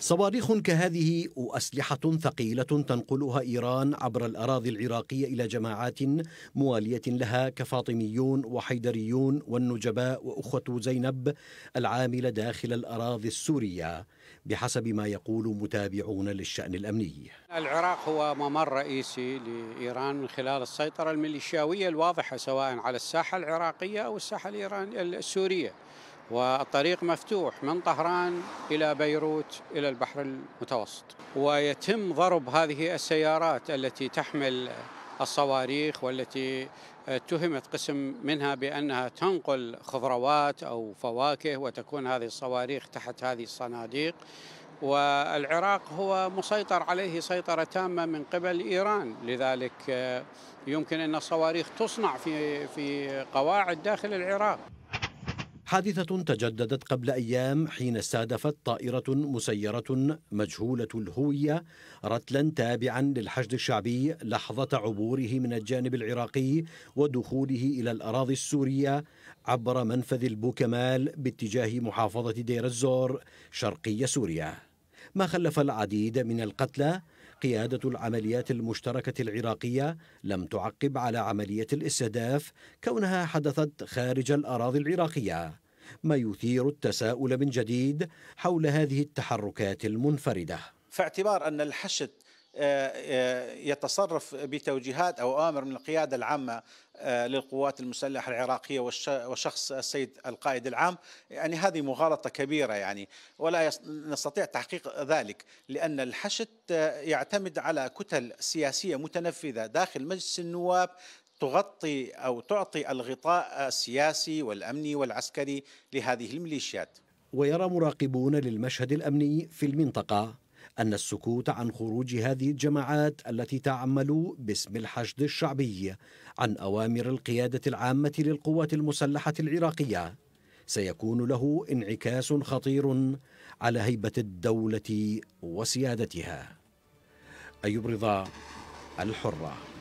صواريخ كهذه وأسلحة ثقيلة تنقلها إيران عبر الأراضي العراقية إلى جماعات موالية لها كفاطميون وحيدريون والنجباء وأخوة زينب العاملة داخل الأراضي السورية بحسب ما يقول متابعون للشأن الأمني العراق هو ممر رئيسي لإيران من خلال السيطرة الميليشياوية الواضحة سواء على الساحة العراقية أو الساحة السورية والطريق مفتوح من طهران إلى بيروت إلى البحر المتوسط ويتم ضرب هذه السيارات التي تحمل الصواريخ والتي اتهمت قسم منها بانها تنقل خضروات او فواكه وتكون هذه الصواريخ تحت هذه الصناديق والعراق هو مسيطر عليه سيطره تامه من قبل ايران لذلك يمكن ان الصواريخ تصنع في في قواعد داخل العراق حادثة تجددت قبل أيام حين استهدفت طائرة مسيرة مجهولة الهوية رتلا تابعا للحشد الشعبي لحظة عبوره من الجانب العراقي ودخوله إلى الأراضي السورية عبر منفذ البوكمال باتجاه محافظة دير الزور شرقي سوريا ما خلف العديد من القتلى قيادة العمليات المشتركة العراقية لم تعقب على عملية الاستهداف كونها حدثت خارج الأراضي العراقية ما يثير التساؤل من جديد حول هذه التحركات المنفرده فاعتبار ان الحشد آه، آه، يتصرف بتوجيهات أو أوامر من القيادة العامة آه، للقوات المسلحة العراقية وشخص السيد القائد العام يعني هذه مغالطة كبيرة يعني ولا نستطيع تحقيق ذلك لأن الحشد يعتمد على كتل سياسية متنفذة داخل مجلس النواب تغطي أو تعطي الغطاء السياسي والأمني والعسكري لهذه الميليشيات ويرى مراقبون للمشهد الأمني في المنطقة أن السكوت عن خروج هذه الجماعات التي تعمل باسم الحشد الشعبي عن أوامر القيادة العامة للقوات المسلحة العراقية سيكون له انعكاس خطير على هيبة الدولة وسيادتها أيوب رضا الحره